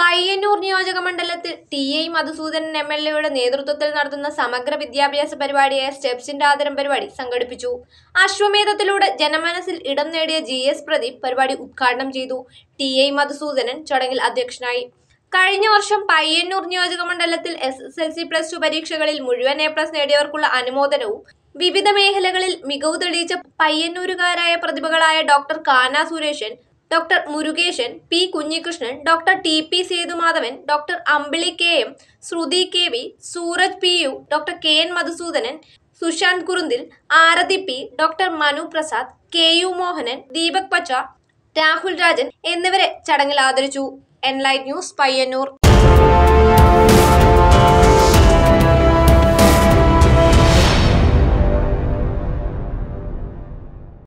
പയ്യന്നൂർ നിയോജക മണ്ഡലത്തിൽ T I Madhusoodanan M L എയുടെ നേതൃത്വത്തിൽ നടത്തുന്ന സമഗ്ര വിദ്യാഭ്യാസ പരിപാടിയായ സ്റ്റെപ്സിന്റെ ആദരം പരിപാടി സംഘടിപ്പിച്ചു അശ്വമേധത്തിലൂടെ ജനമനസ്സിൽ ഇടം നേടിയ ജി എസ് പ്രദീപ് പരിപാടി ഉദ്ഘാടനം ചെയ്തു ടി ഐ മധുസൂദനൻ ചടങ്ങിൽ അധ്യക്ഷനായി കഴിഞ്ഞ വർഷം പയ്യന്നൂർ നിയോജക മണ്ഡലത്തിൽ S S L C plus two പരീക്ഷകളിൽ മുഴുവൻ എ പ്ലസ് നേടിയവർക്കുള്ള അനുമോദനവും വിവിധ മേഖലകളിൽ മികവ് തെളിയിച്ച പയ്യന്നൂരുകാരായ പ്രതിഭകളായ doctor Kana Sureshan doctor Murukesan P Kunhikrishnan doctor T P Sethumadhavan doctor Ambili K M Sruthi K V Sooraj P U doctor K N Madhusoodanan Sushanth Kurunthil Arathi P doctor Manu Prasad K U Mohanan Deepak Pacha Rahul Rajan എന്നിവരെ ചടങ്ങിൽ ആദരിച്ചു എൻലൈറ്റ് ന്യൂസ് പയ്യന്നൂർ